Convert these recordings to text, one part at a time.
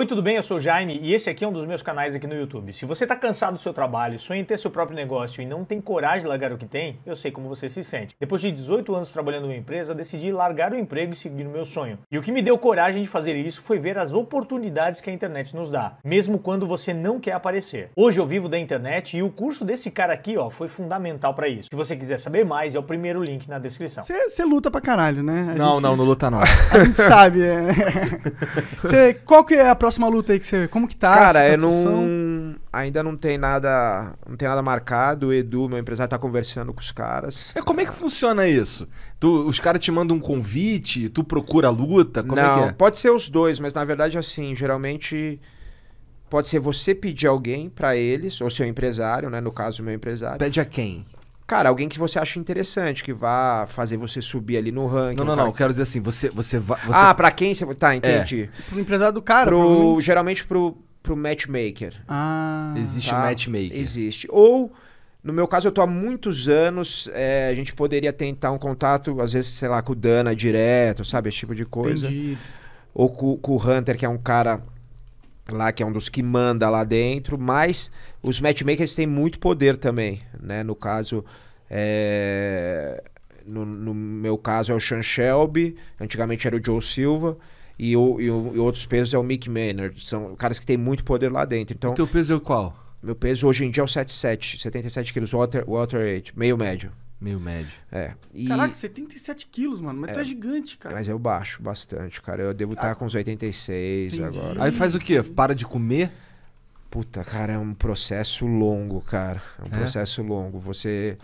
Oi, tudo bem? Eu sou o Jaime e esse aqui é um dos meus canais aqui no YouTube. Se você está cansado do seu trabalho, sonha em ter seu próprio negócio e não tem coragem de largar o que tem, eu sei como você se sente. Depois de 18 anos trabalhando uma empresa, decidi largar o emprego e seguir o meu sonho. E o que me deu coragem de fazer isso foi ver as oportunidades que a internet nos dá, mesmo quando você não quer aparecer. Hoje eu vivo da internet e o curso desse cara aqui, ó, foi fundamental para isso. Se você quiser saber mais, é o primeiro link na descrição. Você luta pra caralho, né? A não, gente... não, não luta não. A gente sabe. É. Cê, qual que é a próxima próxima luta aí que você. Como que tá? Cara, eu não. Ainda não tem nada. Não tem nada marcado. O Edu, meu empresário, tá conversando com os caras. É, como é que funciona isso? Tu, os caras te mandam um convite, tu procura a luta? Como não, é que é? pode ser os dois, mas na verdade, assim, geralmente. Pode ser você pedir alguém para eles, ou seu empresário, né? No caso, meu empresário. Pede a quem? cara, alguém que você acha interessante, que vá fazer você subir ali no ranking. Não, não, não. Quero dizer assim, você, você vai. Você... Ah, pra quem você. Tá, entendi. É. Pro empresário do cara, pro, Geralmente pro, pro matchmaker. Ah. Existe tá? matchmaker. Existe. Ou. No meu caso, eu tô há muitos anos. É, a gente poderia tentar um contato, às vezes, sei lá, com o Dana direto, sabe? Esse tipo de coisa. Entendi. Ou com, com o Hunter, que é um cara lá que é um dos que manda lá dentro, mas os matchmakers têm muito poder também, né? No caso, é... no, no, meu caso é o Sean Shelby, antigamente era o Joe Silva. E, o, e, o, e outros pesos é o Mick Maynard. São caras que têm muito poder lá dentro. Então, o teu peso é o qual? Meu peso hoje em dia é o 77, 77 quilos, water, water weight, meio médio. Meio médio. É. E... Caraca, 77 quilos, mano. Mas é, tu é gigante, cara. Mas eu baixo bastante, cara. Eu devo estar ah, com uns 86 entendi. agora. Aí faz o quê? Para de comer? Puta, cara, é um processo longo, cara. É um é? processo longo. Você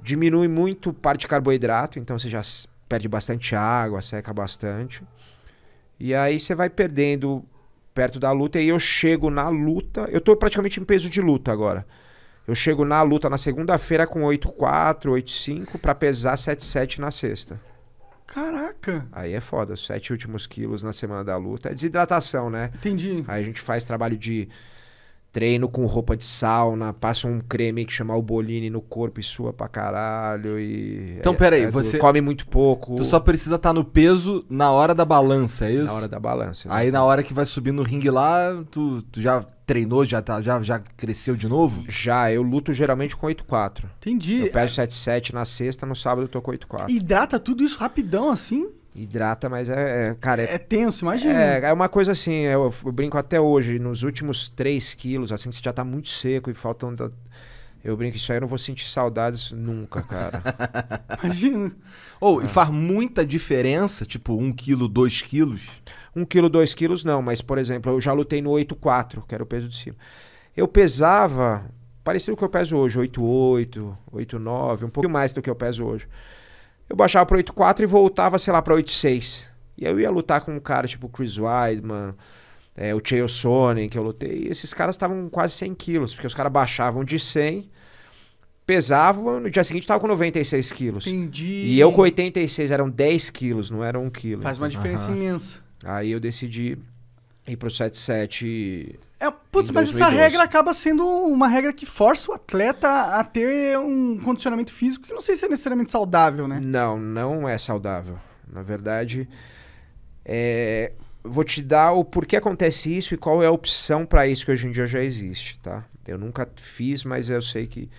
diminui muito parte de carboidrato, então você já perde bastante água, seca bastante. E aí você vai perdendo perto da luta. E eu chego na luta. Eu tô praticamente em peso de luta agora. Eu chego na luta na segunda-feira com 8,4, 8,5 para pesar 7,7 na sexta. Caraca! Aí é foda. sete últimos quilos na semana da luta é desidratação, né? Entendi. Aí a gente faz trabalho de treino com roupa de sauna, passa um creme que chama o Bolini no corpo e sua pra caralho. E então, é, peraí, é, você. Come muito pouco. Tu só precisa estar tá no peso na hora da balança, é isso? Na hora da balança. Exatamente. Aí na hora que vai subir no ringue lá, tu, tu já treinou, já, tá, já, já cresceu de novo? Já, eu luto geralmente com 8,4. Entendi. Eu peso é... 7,7 na sexta, no sábado eu tô com 8,4. Hidrata tudo isso rapidão assim? Hidrata, mas é. é cara, é, é, tenso, imagina. É, é uma coisa assim, eu, eu, brinco até hoje, nos últimos 3 quilos, assim, que você já tá muito seco e faltam. Da... Eu brinco, isso aí eu não vou sentir saudades nunca, cara. imagina. Ou, oh, é. e faz muita diferença, tipo, 1 um quilo, 2 quilos? 1 um quilo, 2 quilos não, mas, por exemplo, eu já lutei no 8,4, que era o peso de cima. Eu pesava, parecido com o que eu peso hoje, 8,8, 8,9, um pouco mais do que eu peso hoje eu baixava pra 8.4 e voltava, sei lá, pra 8.6. E aí eu ia lutar com um cara tipo Chris Weidman, é, o Chael Sonnen, que eu lutei. E esses caras estavam quase 100 quilos, porque os caras baixavam de 100 pesavam, no dia seguinte tava com 96 quilos. Entendi. E eu com 86, eram 10 quilos, não era 1 quilo. Faz uma diferença uhum. imensa. Aí eu decidi e pro 77. É, putz, mas essa regra acaba sendo uma regra que força o atleta a ter um condicionamento físico que não sei se é necessariamente saudável, né? Não, não é saudável. Na verdade, é... vou te dar o porquê acontece isso e qual é a opção para isso que hoje em dia já existe, tá? Eu nunca fiz, mas eu sei que.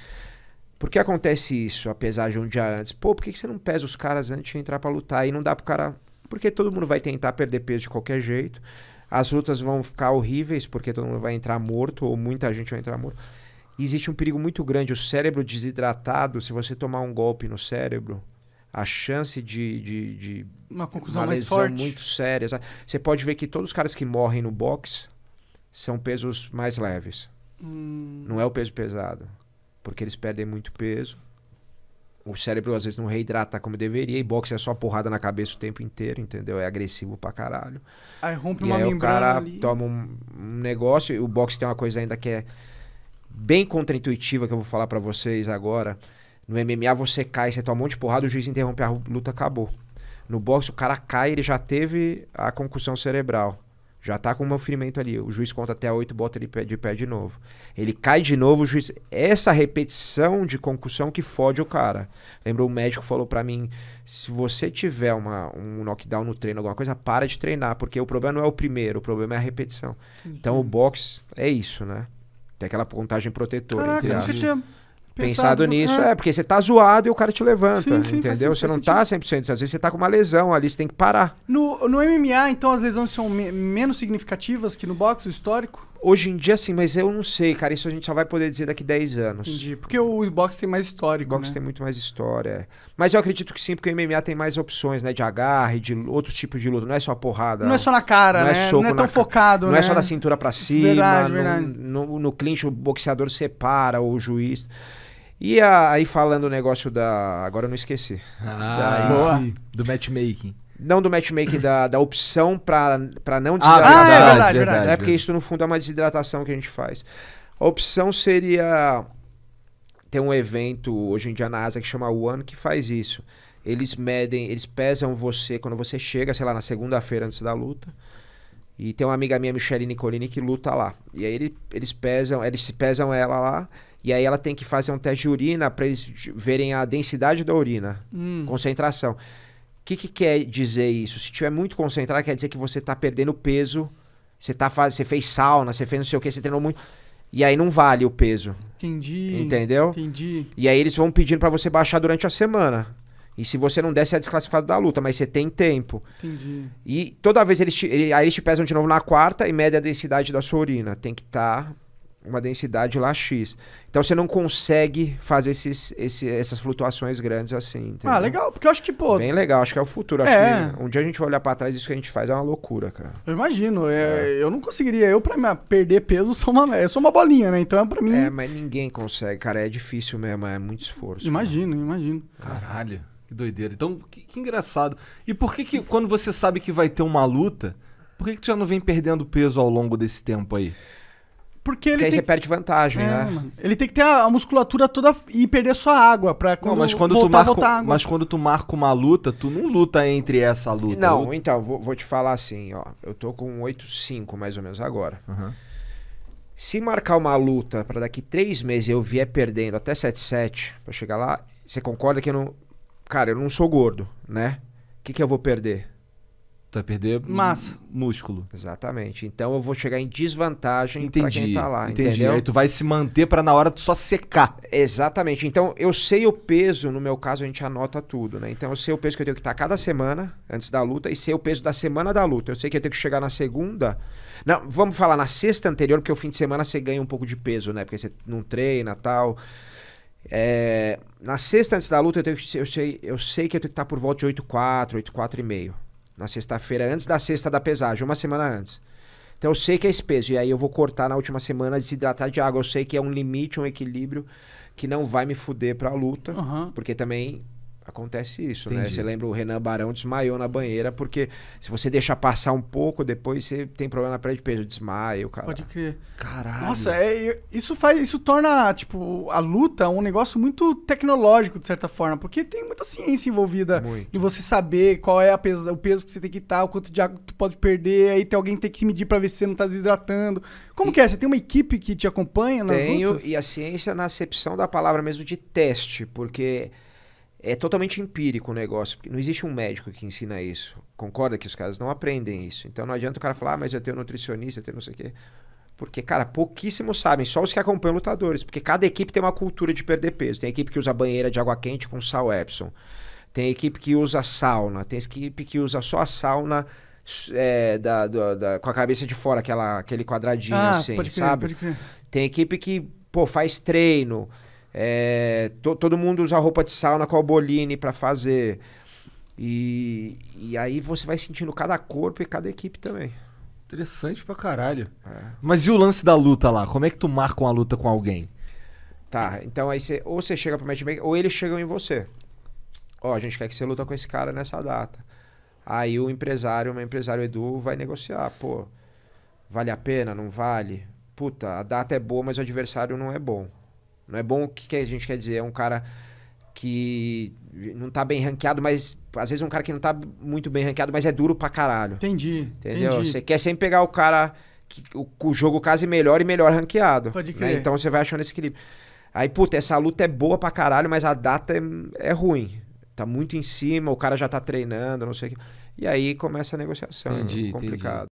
Por que acontece isso, apesar de um dia antes? Pô, por que você não pesa os caras antes de entrar para lutar? E não dá pro cara. Porque todo mundo vai tentar perder peso de qualquer jeito as lutas vão ficar horríveis porque todo mundo vai entrar morto ou muita gente vai entrar morto. Existe um perigo muito grande. O cérebro desidratado, se você tomar um golpe no cérebro, a chance de, de, de uma conclusão uma mais forte. muito séria. Você pode ver que todos os caras que morrem no box são pesos mais leves. Hum. Não é o peso pesado, porque eles perdem muito peso o cérebro às vezes não reidrata como deveria, e boxe é só porrada na cabeça o tempo inteiro, entendeu? É agressivo pra caralho. Aí rompe e uma aí membrana o cara ali. toma um, um negócio, e o boxe tem uma coisa ainda que é bem contraintuitiva que eu vou falar para vocês agora. No MMA você cai, você toma um monte de porrada, o juiz interrompe a luta, acabou. No boxe o cara cai, ele já teve a concussão cerebral. Já tá com um ferimento ali. O juiz conta até 8, bota ele de pé de novo. Ele cai de novo, o juiz. Essa repetição de concussão que fode o cara. Lembrou, o médico falou para mim: se você tiver uma, um knockdown no treino, alguma coisa, para de treinar, porque o problema não é o primeiro, o problema é a repetição. Uhum. Então o boxe é isso, né? Tem aquela contagem protetora. Caraca, entre pensado, nisso. É. é. porque você tá zoado e o cara te levanta, sim, sim, entendeu? você não tá 100%, às vezes você tá com uma lesão ali, você tem que parar. No, no MMA, então, as lesões são me menos significativas que no boxe, o histórico? Hoje em dia, sim, mas eu não sei, cara. Isso a gente só vai poder dizer daqui 10 anos. Entendi, porque o boxe tem mais histórico, O boxe né? tem muito mais história. É. Mas eu acredito que sim, porque o MMA tem mais opções, né? De agarre, de outro tipo de luta. Não é só porrada. Não, não. é só na cara, não é né? É não é tão focado, Não é né? é só da cintura pra cima. Verdade, verdade. No, no, no clinch, o boxeador separa, ou o juiz... E a, aí falando o negócio da. Agora eu não esqueci. Ah, da, do matchmaking. Não do matchmaking, da, da opção para não desidratar. Ah, é verdade, verdade, verdade. É porque isso no fundo é uma desidratação que a gente faz. A opção seria tem um evento hoje em dia na NASA que chama One que faz isso. Eles medem, eles pesam você quando você chega, sei lá, na segunda-feira antes da luta. E tem uma amiga minha, Michelle Nicolini, que luta lá. E aí ele, eles pesam, eles pesam ela lá e aí ela tem que fazer um teste de urina para eles verem a densidade da urina, hum. concentração. O que, que, quer dizer isso? Se tiver muito concentrado, quer dizer que você está perdendo peso, você, tá faz... você fez sauna, você fez não sei o que, você treinou muito. E aí não vale o peso. Entendi. Entendeu? Entendi. E aí eles vão pedindo para você baixar durante a semana. E se você não der, você é desclassificado da luta, mas você tem tempo. Entendi. E toda vez eles te, aí eles te pesam de novo na quarta e mede a densidade da sua urina. Tem que estar tá uma densidade lá X. Então você não consegue fazer esses, essas flutuações grandes assim. Entendeu? Ah, legal, porque eu acho que, pô. Bem legal, acho que é o futuro. É. um dia a gente vai olhar para trás e isso que a gente faz é uma loucura, cara. Eu imagino, é, é. eu não conseguiria. Eu, pra perder peso, sou uma, eu sou uma bolinha, né? Então é pra mim. É, mas ninguém consegue, cara. É difícil mesmo, é muito esforço. Imagino, cara. imagino. Caralho, que doideira. Então, que, que engraçado. E por que, que quando você sabe que vai ter uma luta, por que, que já não vem perdendo peso ao longo desse tempo aí? Porque ele. Porque aí você que... perde vantagem, é, né? Mano. Ele tem que ter a, musculatura toda e perder sua água pra quando, não, mas quando voltar, tu marca, voltar água. Mas quando tu marca uma luta, tu não luta entre essa luta. Não, luta... então, vou, vou, te falar assim, ó. Eu tô com 8,5 mais ou menos agora. Uhum. Se marcar uma luta para daqui três meses eu vier perdendo até 7,7 pra chegar lá, você concorda que eu não. Cara, eu não sou gordo, né? O que, que eu vou perder? Tu tá vai perder massa, músculo. Exatamente. Então eu vou chegar em desvantagem para quem tá lá, entendi. entendeu? Aí tu vai se manter para na hora tu só secar. Exatamente. Então eu sei o peso, no meu caso a gente anota tudo, né? Então eu sei o peso que eu tenho que estar tá cada semana antes da luta e sei o peso da semana da luta. Eu sei que eu tenho que chegar na segunda. Não, vamos falar na sexta anterior, porque o fim de semana você ganha um pouco de peso, né? Porque você não treina, tal. É, na sexta antes da luta eu, tenho que, eu, sei, eu sei que eu tenho que estar tá por volta de 8,4, meio na sexta-feira, antes da sexta da pesagem, uma semana antes. Então eu sei que é esse peso. E aí eu vou cortar na última semana, desidratar de água. Eu sei que é um limite, um equilíbrio que não vai me fuder pra luta. Uhum. Porque também acontece isso, né? Entendi. né? Você lembra o Renan Barão desmaiou na banheira, porque se você deixar passar um pouco, depois você tem problema na pele de peso, desmaio, cara. Pode crer. Caralho. Nossa, é, isso faz. Isso torna, tipo, a luta um negócio muito tecnológico, de certa forma, porque tem muita ciência envolvida muito. em você saber qual é pesa, o peso que você tem que estar, o quanto de água você tu pode perder, aí tem alguém que tem que medir pra ver se você não tá desidratando. Como e... que é? Você tem uma equipe que te acompanha luta? Tenho, lutas? e a ciência na acepção da palavra mesmo de teste, porque é totalmente empírico o negócio, porque não existe um médico que ensina isso. Concorda que os caras não aprendem isso. Então não adianta o cara falar, ah, mas eu tenho nutricionista, eu tenho não sei o quê. Porque, cara, pouquíssimos sabem, só os que acompanham lutadores. Porque cada equipe tem uma cultura de perder peso. Tem equipe que usa banheira de água quente com sal Epson. Tem equipe que usa sauna. Tem equipe que usa só a sauna é, da, da, da, com a cabeça de fora, aquela, aquele quadradinho ah, assim, pode crer, sabe? Pode crer. Tem equipe que, pô, faz treino. É, to, todo mundo usa roupa de sauna com alboline para fazer. E, e aí você vai sentindo cada corpo e cada equipe também. Interessante pra caralho. É. Mas e o lance da luta lá? Como é que tu marca uma luta com alguém? Tá, então aí você ou você chega pro matchmaker ou eles chegam em você. Ó, oh, a gente quer que você luta com esse cara nessa data. Aí o empresário, o meu empresário Edu, vai negociar. Pô, vale a pena? Não vale? Puta, a data é boa, mas o adversário não é bom. Não é bom o que, a gente quer dizer, é um cara que não tá bem ranqueado, mas às vezes um cara que não tá muito bem ranqueado, mas é duro pra caralho. Entendi. Entendeu? Entendi. Você quer sempre pegar o cara que o, o jogo case melhor e melhor ranqueado. Pode né? crer. Né? Então você vai achando esse equilíbrio. Aí, puta, essa luta é boa pra caralho, mas a data é, é ruim. Tá muito em cima, o cara já tá treinando, não sei o que. E aí começa a negociação. Entendi, complicado. Entendi.